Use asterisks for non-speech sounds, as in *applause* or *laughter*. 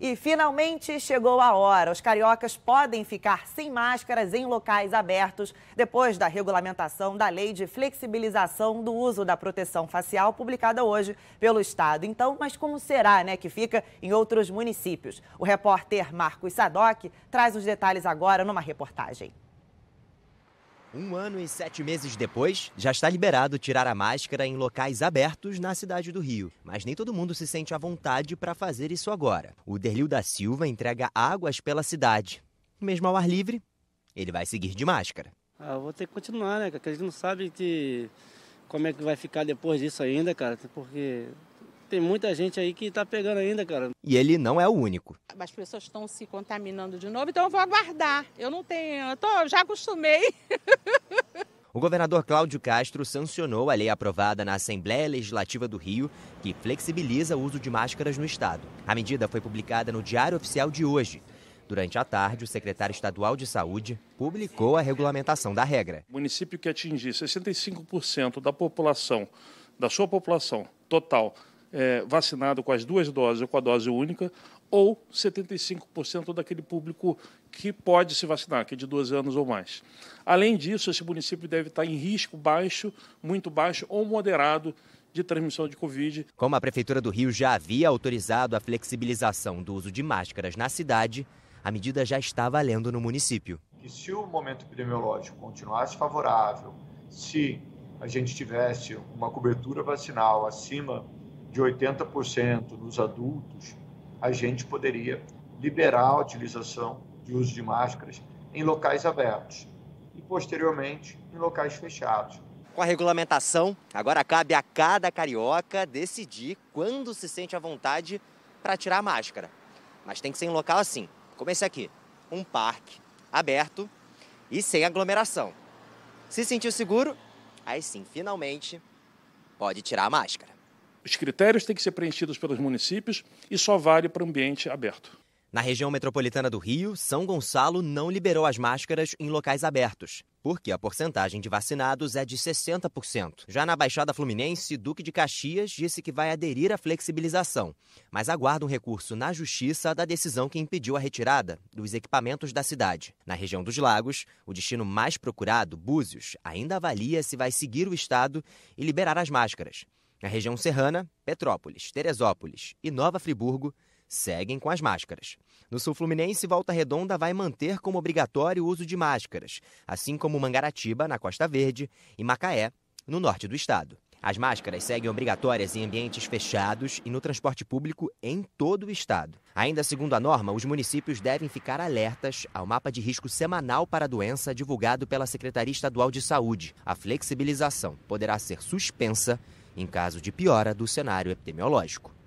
E finalmente chegou a hora. Os cariocas podem ficar sem máscaras em locais abertos depois da regulamentação da lei de flexibilização do uso da proteção facial publicada hoje pelo estado. Então, mas como será, né, que fica em outros municípios? O repórter Marcos Sadoc traz os detalhes agora numa reportagem. Um ano e sete meses depois, já está liberado tirar a máscara em locais abertos na cidade do Rio. Mas nem todo mundo se sente à vontade para fazer isso agora. O Derlil da Silva entrega águas pela cidade. Mesmo ao ar livre, ele vai seguir de máscara. Ah, vou ter que continuar, né, Porque a gente não sabe que, como é que vai ficar depois disso ainda, cara. Porque tem muita gente aí que está pegando ainda, cara. E ele não é o único. As pessoas estão se contaminando de novo, então eu vou aguardar. Eu não tenho, eu tô, já acostumei. *laughs* O governador Cláudio Castro sancionou a lei aprovada na Assembleia Legislativa do Rio, que flexibiliza o uso de máscaras no estado. A medida foi publicada no Diário Oficial de hoje. Durante a tarde, o secretário estadual de Saúde publicou a regulamentação da regra. O município que atingir 65% da população, da sua população total, é, vacinado com as duas doses ou com a dose única, ou 75% daquele público que pode se vacinar, que é de 12 anos ou mais. Além disso, esse município deve estar em risco baixo, muito baixo ou moderado de transmissão de Covid. Como a Prefeitura do Rio já havia autorizado a flexibilização do uso de máscaras na cidade, a medida já está valendo no município. E se o momento epidemiológico continuasse favorável, se a gente tivesse uma cobertura vacinal acima de 80% nos adultos, a gente poderia liberar a utilização de uso de máscaras em locais abertos e, posteriormente, em locais fechados. Com a regulamentação, agora cabe a cada carioca decidir quando se sente à vontade para tirar a máscara. Mas tem que ser em local assim, como esse aqui, um parque aberto e sem aglomeração. Se sentir seguro, aí sim, finalmente, pode tirar a máscara. Os critérios têm que ser preenchidos pelos municípios e só vale para ambiente aberto. Na região metropolitana do Rio, São Gonçalo não liberou as máscaras em locais abertos, porque a porcentagem de vacinados é de 60%. Já na Baixada Fluminense, Duque de Caxias disse que vai aderir à flexibilização, mas aguarda um recurso na justiça da decisão que impediu a retirada dos equipamentos da cidade. Na região dos Lagos, o destino mais procurado, Búzios, ainda avalia se vai seguir o estado e liberar as máscaras. Na região serrana, Petrópolis, Teresópolis e Nova Friburgo seguem com as máscaras. No sul fluminense, Volta Redonda vai manter como obrigatório o uso de máscaras, assim como Mangaratiba, na Costa Verde, e Macaé, no norte do estado. As máscaras seguem obrigatórias em ambientes fechados e no transporte público em todo o estado. Ainda segundo a norma, os municípios devem ficar alertas ao mapa de risco semanal para a doença divulgado pela Secretaria Estadual de Saúde. A flexibilização poderá ser suspensa em caso de piora do cenário epidemiológico.